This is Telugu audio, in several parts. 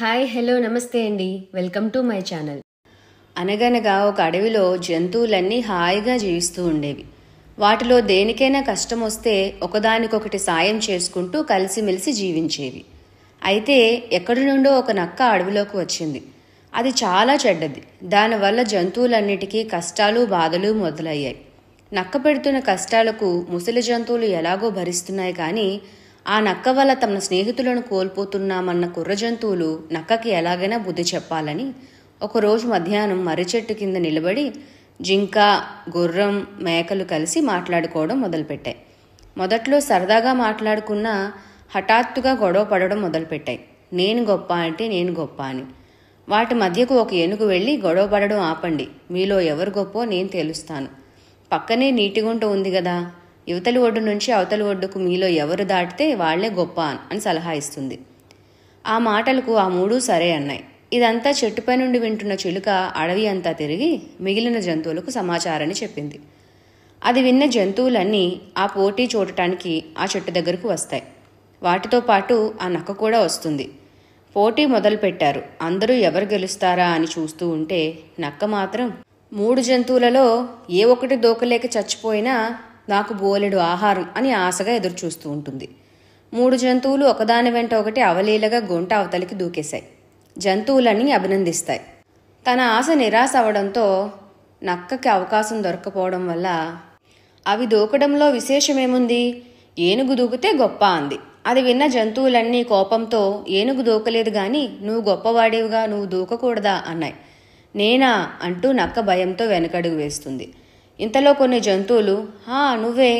హాయ్ హలో నమస్తే అండి వెల్కమ్ టు మై ఛానల్ అనగనగా ఒక అడవిలో జంతువులన్నీ హాయిగా జీవిస్తూ ఉండేవి వాటిలో దేనికైనా కష్టం వస్తే ఒకదానికొకటి సాయం చేసుకుంటూ కలిసిమెలిసి జీవించేవి అయితే ఎక్కడి నుండో ఒక నక్క అడవిలోకి వచ్చింది అది చాలా చెడ్డది దానివల్ల జంతువులన్నిటికీ కష్టాలు బాధలు మొదలయ్యాయి నక్క పెడుతున్న కష్టాలకు ముసలి జంతువులు ఎలాగో భరిస్తున్నాయి కానీ ఆ నక్క వల్ల తమ స్నేహితులను కోల్పోతున్నామన్న కుర్ర జంతువులు నక్కకి ఎలాగైనా బుద్ధి చెప్పాలని ఒకరోజు మధ్యాహ్నం మర్రిచెట్టు కింద నిలబడి జింక గుర్రం మేకలు కలిసి మాట్లాడుకోవడం మొదలుపెట్టాయి మొదట్లో సరదాగా మాట్లాడుకున్న హఠాత్తుగా గొడవ పడడం మొదలుపెట్టాయి నేను గొప్ప అంటే నేను గొప్ప అని వాటి మధ్యకు ఒక ఏనుగు వెళ్ళి గొడవ పడడం ఆపండి మీలో ఎవరు గొప్పో నేను తెలుస్తాను పక్కనే నీటిగుంట ఉంది కదా యువతలి ఒడ్డు నుంచి అవతలి ఒడ్డుకు మీలో ఎవరు దాటితే వాళ్లే గొప్ప అని సలహా ఇస్తుంది ఆ మాటలకు ఆ మూడు సరే అన్నాయి ఇదంతా చెట్టుపై నుండి వింటున్న చిలుక అడవి అంతా తిరిగి మిగిలిన జంతువులకు సమాచారాన్ని చెప్పింది అది విన్న జంతువులన్నీ ఆ పోటీ చూడటానికి ఆ చెట్టు దగ్గరకు వస్తాయి వాటితో పాటు ఆ నక్క కూడా వస్తుంది పోటీ మొదలుపెట్టారు అందరూ ఎవరు గెలుస్తారా అని చూస్తూ ఉంటే నక్క మాత్రం మూడు జంతువులలో ఏ ఒక్కటి దోకలేక చచ్చిపోయినా నాకు బోలెడు ఆహారం అని ఆశగా ఎదురుచూస్తూ ఉంటుంది మూడు జంతువులు ఒకదాని వెంట ఒకటి అవలీలగా గొంట అవతలికి దూకేశాయి జంతువులన్నీ అభినందిస్తాయి తన ఆశ నిరాశ అవడంతో నక్కకి అవకాశం దొరకపోవడం వల్ల అవి దూకడంలో విశేషమేముంది ఏనుగు దూకితే గొప్ప అంది అది విన్న జంతువులన్నీ కోపంతో ఏనుగు దూకలేదు గాని నువ్వు గొప్పవాడేవిగా నువ్వు దూకకూడదా అన్నాయి నేనా అంటూ నక్క భయంతో వెనకడుగు వేస్తుంది ఇంతలో కొన్ని జంతువులు హా నువ్వే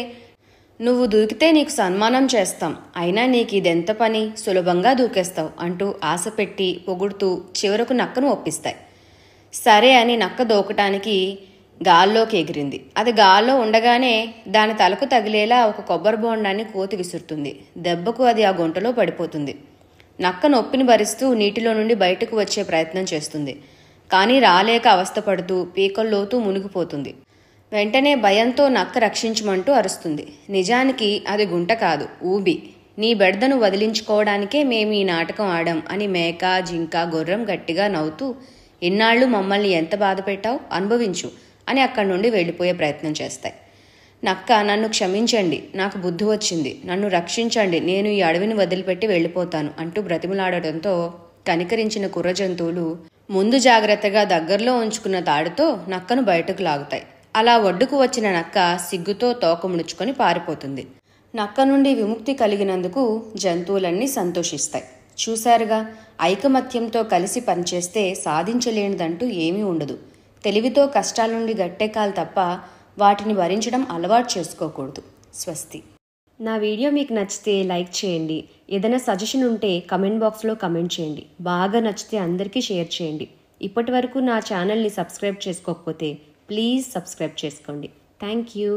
నువ్వు దూకితే నీకు సన్మానం చేస్తాం అయినా నీకు ఇదెంత పని సులభంగా దూకేస్తావు అంటూ ఆశ పెట్టి పొగుడుతూ చివరకు నక్కను ఒప్పిస్తాయి సరే అని నక్క దూకటానికి గాల్లోకి ఎగిరింది అది గాల్లో ఉండగానే దాని తలకు తగిలేలా ఒక కొబ్బరి బోండాన్ని కోతి విసురుతుంది దెబ్బకు అది ఆ గుంటలో పడిపోతుంది నక్క నొప్పిని భరిస్తూ నీటిలో నుండి బయటకు వచ్చే ప్రయత్నం చేస్తుంది కానీ రాలేక అవస్థపడుతూ పీకల్లోతూ మునిగిపోతుంది వెంటనే భయంతో నక్క రక్షించమంటూ అరుస్తుంది నిజానికి అది గుంట కాదు ఊబి నీ బెడ్దను వదిలించుకోవడానికే మేము ఈ నాటకం ఆడాం అని మేక జింక గుర్రం గట్టిగా నవ్వుతూ ఇన్నాళ్ళు మమ్మల్ని ఎంత బాధ పెట్టావు అనుభవించు అని అక్కడి నుండి వెళ్ళిపోయే ప్రయత్నం చేస్తాయి నక్క నన్ను క్షమించండి నాకు బుద్ధి వచ్చింది నన్ను రక్షించండి నేను ఈ అడవిని వదిలిపెట్టి వెళ్ళిపోతాను అంటూ బ్రతిమలాడటంతో కనికరించిన కుర్ర జంతువులు ముందు జాగ్రత్తగా దగ్గరలో ఉంచుకున్న తాడుతో నక్కను బయటకు లాగుతాయి అలా ఒడ్డుకు వచ్చిన నక్క సిగ్గుతో తోక ముడుచుకొని పారిపోతుంది నక్క నుండి విముక్తి కలిగినందుకు జంతువులన్నీ సంతోషిస్తాయి చూశారుగా ఐకమత్యంతో కలిసి పనిచేస్తే సాధించలేనిదంటూ ఏమీ ఉండదు తెలివితో కష్టాల నుండి గట్టెక్కాలి తప్ప వాటిని భరించడం అలవాటు చేసుకోకూడదు స్వస్తి నా వీడియో మీకు నచ్చితే లైక్ చేయండి ఏదైనా సజెషన్ ఉంటే కమెంట్ బాక్స్లో కమెంట్ చేయండి బాగా నచ్చితే అందరికీ షేర్ చేయండి ఇప్పటి వరకు నా ఛానల్ని సబ్స్క్రైబ్ చేసుకోకపోతే ప్లీజ్ సబ్స్క్రైబ్ చేసుకోండి థ్యాంక్ యూ